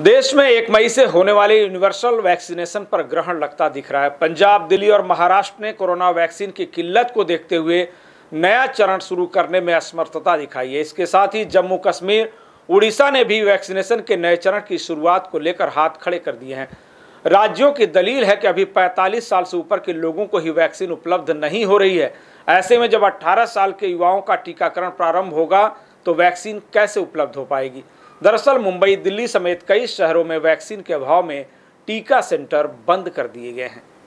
देश में एक मई से होने वाले यूनिवर्सल वैक्सीनेशन पर ग्रहण लगता दिख रहा है पंजाब दिल्ली और महाराष्ट्र ने कोरोना वैक्सीन की किल्लत को देखते हुए नया चरण शुरू करने में असमर्थता दिखाई है इसके साथ ही जम्मू कश्मीर उड़ीसा ने भी वैक्सीनेशन के नए चरण की शुरुआत को लेकर हाथ खड़े कर दिए हैं राज्यों की दलील है कि अभी पैंतालीस साल से ऊपर के लोगों को ही वैक्सीन उपलब्ध नहीं हो रही है ऐसे में जब अट्ठारह साल के युवाओं का टीकाकरण प्रारंभ होगा तो वैक्सीन कैसे उपलब्ध हो पाएगी दरअसल मुंबई दिल्ली समेत कई शहरों में वैक्सीन के अभाव में टीका सेंटर बंद कर दिए गए हैं